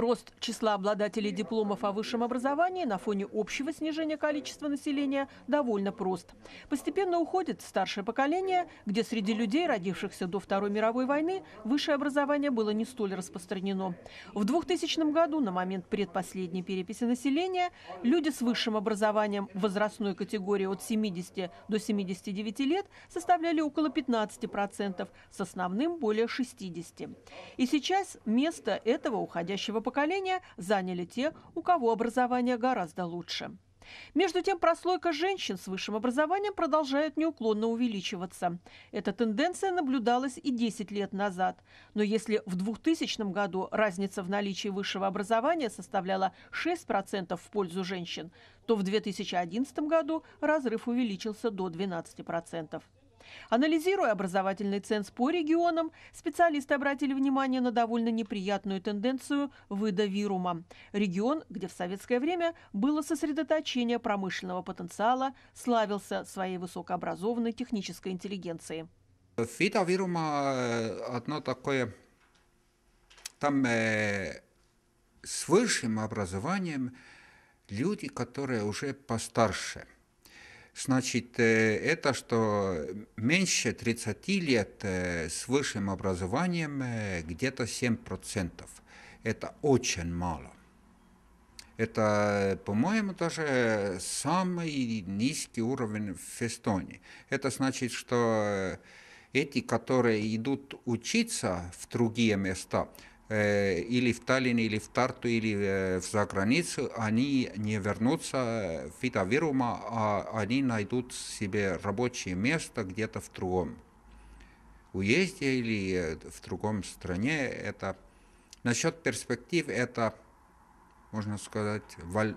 Рост числа обладателей дипломов о высшем образовании на фоне общего снижения количества населения довольно прост. Постепенно уходит старшее поколение, где среди людей, родившихся до Второй мировой войны, высшее образование было не столь распространено. В 2000 году, на момент предпоследней переписи населения, люди с высшим образованием в возрастной категории от 70 до 79 лет составляли около 15%, с основным более 60%. И сейчас место этого уходящего поколения поколения заняли те, у кого образование гораздо лучше. Между тем, прослойка женщин с высшим образованием продолжает неуклонно увеличиваться. Эта тенденция наблюдалась и 10 лет назад. Но если в 2000 году разница в наличии высшего образования составляла 6% в пользу женщин, то в 2011 году разрыв увеличился до 12%. Анализируя образовательный ценз по регионам, специалисты обратили внимание на довольно неприятную тенденцию выда вирума. Регион, где в советское время было сосредоточение промышленного потенциала, славился своей высокообразованной технической интеллигенцией. Вида вирума э, одно такое, там э, с высшим образованием люди, которые уже постарше – Значит, э, это что меньше 30 лет э, с высшим образованием э, где-то 7%. Это очень мало. Это, по-моему, даже самый низкий уровень в Эстонии. Это значит, что эти, которые идут учиться в другие места, Э, или в Таллин, или в Тарту, или э, в заграницу, они не вернутся в Фитоверума, а они найдут себе рабочее место где-то в другом уезде или э, в другом стране. Это насчет перспектив это, можно сказать, воль,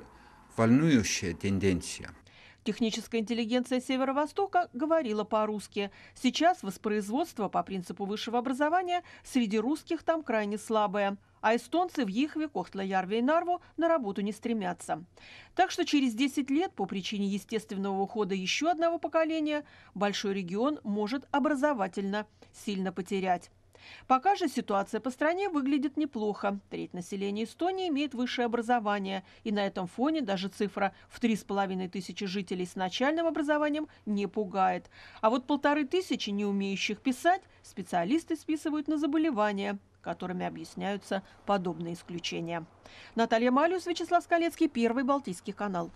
волнующая тенденция. Техническая интеллигенция Северо-Востока говорила по-русски. Сейчас воспроизводство по принципу высшего образования среди русских там крайне слабое а эстонцы в Ихве, Кохтлоярве и Нарву на работу не стремятся. Так что через 10 лет по причине естественного ухода еще одного поколения большой регион может образовательно сильно потерять. Пока же ситуация по стране выглядит неплохо. Треть населения Эстонии имеет высшее образование. И на этом фоне даже цифра в половиной тысячи жителей с начальным образованием не пугает. А вот полторы тысячи не умеющих писать специалисты списывают на заболевания которыми объясняются подобные исключения. Наталья Малюс, Вячеслав Скалецкий, Первый Балтийский канал.